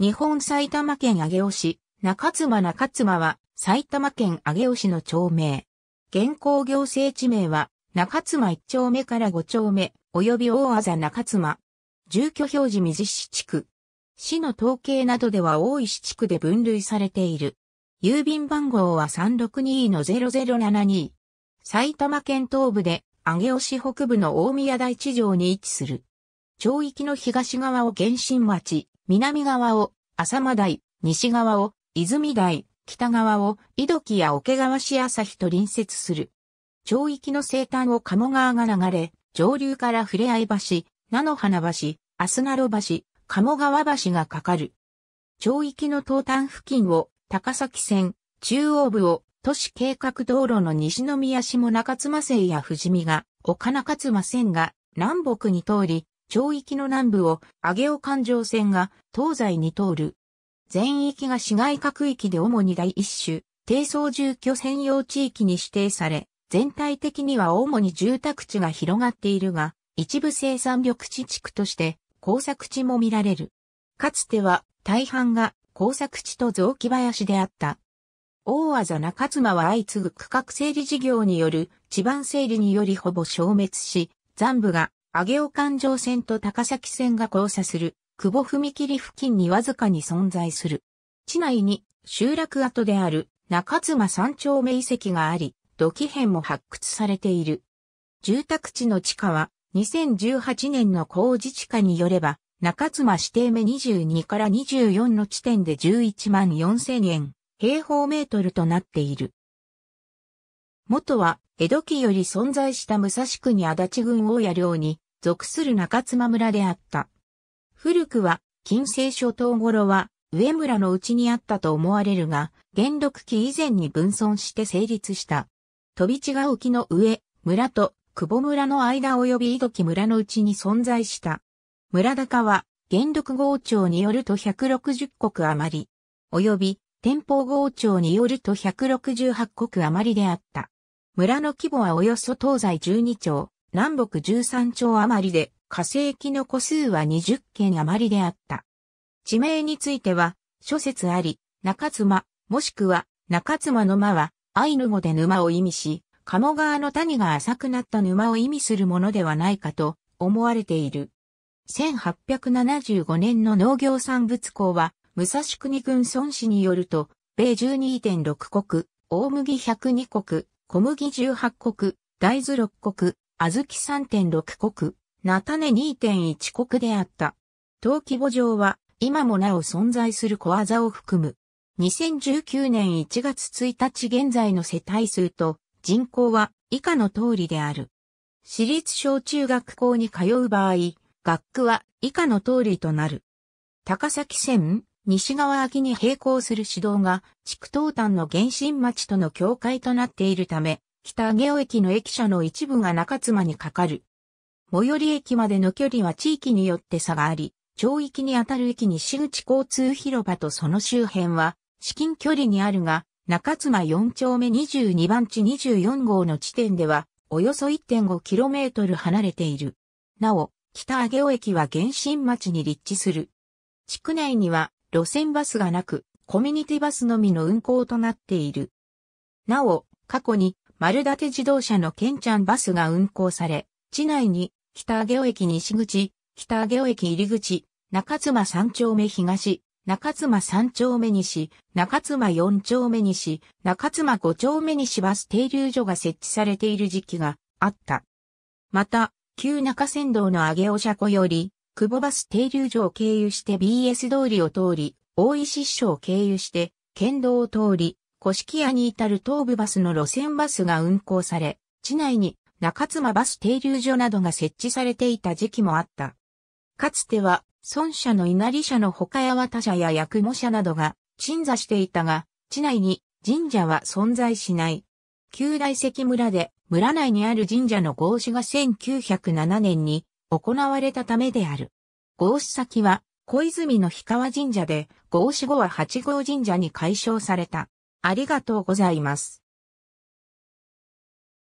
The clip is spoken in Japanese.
日本埼玉県上尾市、中妻中妻は埼玉県上尾市の町名。現行行政地名は中妻1丁目から5丁目、及び大あざ中妻。住居表示水市地区。市の統計などでは大石地区で分類されている。郵便番号は362-0072。埼玉県東部で上尾市北部の大宮台地上に位置する。町域の東側を原神町、南側を浅間台、西側を泉台、北側を井戸木や桶川市朝日と隣接する。町域の西端を鴨川が流れ、上流から触れ合い橋、菜の花橋、明日なろ橋、鴨川橋がかかる。町域の東端付近を高崎線、中央部を都市計画道路の西宮下中妻線や富士見が、岡中妻線が南北に通り、町域の南部を上尾環状線が東西に通る。全域が市街各域で主に第一種、低層住居専用地域に指定され、全体的には主に住宅地が広がっているが、一部生産緑地地区として工作地も見られる。かつては大半が工作地と雑木林であった。大和中妻は相次ぐ区画整理事業による地盤整理によりほぼ消滅し、残部が上尾環状線と高崎線が交差する、久保踏切付近にわずかに存在する。地内に集落跡である中妻山頂名遺跡があり、土器片も発掘されている。住宅地の地下は2018年の工事地下によれば、中妻指定目22から24の地点で11万4000円、平方メートルとなっている。元は、江戸期より存在した武蔵区に足立郡大谷領に、属する中妻村であった。古くは、近世諸島頃は、上村のうちにあったと思われるが、元禄期以前に分村して成立した。飛び違う木の上、村と久保村の間及び井戸木村のうちに存在した。村高は、元禄豪庁によると160国余り、及び天保豪庁によると168国余りであった。村の規模はおよそ東西12町、南北13町余りで、火星期の個数は20件余りであった。地名については、諸説あり、中妻、もしくは、中妻の間は、アイヌ語で沼を意味し、鴨川の谷が浅くなった沼を意味するものではないかと思われている。1875年の農業産物校は、武蔵国軍孫氏によると、米12.6国、大麦102国、小麦18国、大豆6国、小豆3.6国、菜種2.1国であった。登記簿上は、今もなお存在する小技を含む。2019年1月1日現在の世帯数と人口は以下の通りである。私立小中学校に通う場合、学区は以下の通りとなる。高崎線、西側秋に並行する指導が、地区東端の原神町との境界となっているため、北上尾駅の駅舎の一部が中妻にかかる。最寄り駅までの距離は地域によって差があり、町域にあたる駅西口交通広場とその周辺は、至近距離にあるが、中妻4丁目22番地24号の地点では、およそ 1.5km 離れている。なお、北上尾駅は原新町に立地する。地区内には路線バスがなく、コミュニティバスのみの運行となっている。なお、過去に丸立自動車のケンチャンバスが運行され、市内に北上尾駅西口、北上尾駅入口、中妻三丁目東、中妻三丁目西、中妻四丁目西、中妻五丁目西バス停留所が設置されている時期があった。また、旧中山道の上尾車庫より、久保バス停留所を経由して BS 通りを通り、大石市を経由して、県道を通り、式屋に至る東部バスの路線バスが運行され、地内に中妻バス停留所などが設置されていた時期もあった。かつては、孫社の稲荷社の他屋和社や薬務社などが鎮座していたが、地内に神社は存在しない。旧大関村で村内にある神社の合祀が1907年に行われたためである。合祀先は小泉の氷川神社で合祀後は八号神社に改称された。ありがとうございます。